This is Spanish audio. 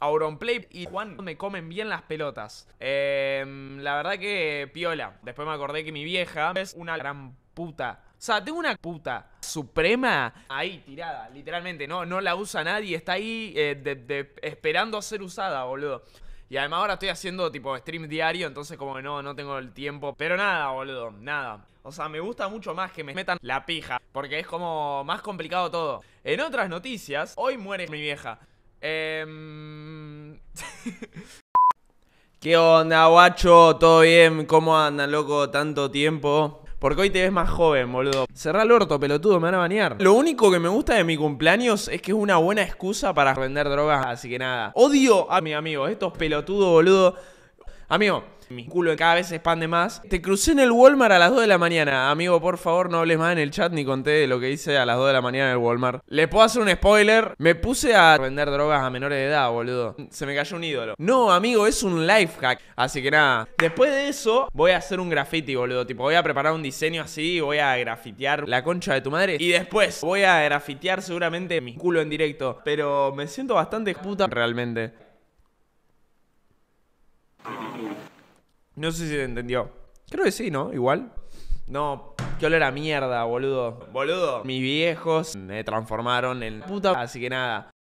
Auronplay y Juan me comen bien las pelotas. Em, la verdad que piola. Después me acordé que mi vieja es una gran puta. O sea, tengo una puta suprema ahí tirada, literalmente. No, no la usa nadie, está ahí eh, esperando a ser usada, boludo. Y además ahora estoy haciendo tipo stream diario, entonces como que no, no tengo el tiempo. Pero nada, boludo, nada. O sea, me gusta mucho más que me metan la pija, porque es como más complicado todo. En otras noticias, hoy muere mi vieja. Em, ¿Qué onda, guacho? ¿Todo bien? ¿Cómo andan, loco? Tanto tiempo. Porque hoy te ves más joven, boludo. Cerrá el orto, pelotudo, me van a bañar. Lo único que me gusta de mi cumpleaños es que es una buena excusa para vender drogas, así que nada. Odio a mi amigo, estos pelotudos, boludo. Amigo, mi culo cada vez se expande más. Te crucé en el Walmart a las 2 de la mañana. Amigo, por favor, no hables más en el chat ni conté de lo que hice a las 2 de la mañana en el Walmart. Les puedo hacer un spoiler. Me puse a vender drogas a menores de edad, boludo. Se me cayó un ídolo. No, amigo, es un life hack. Así que nada. Después de eso, voy a hacer un graffiti, boludo. Tipo, voy a preparar un diseño así. Voy a grafitear la concha de tu madre. Y después voy a grafitear seguramente mi culo en directo. Pero me siento bastante puta realmente. No sé si se entendió. Creo que sí, ¿no? Igual. No, yo olor era mierda, boludo. Boludo, mis viejos me transformaron en puta, así que nada.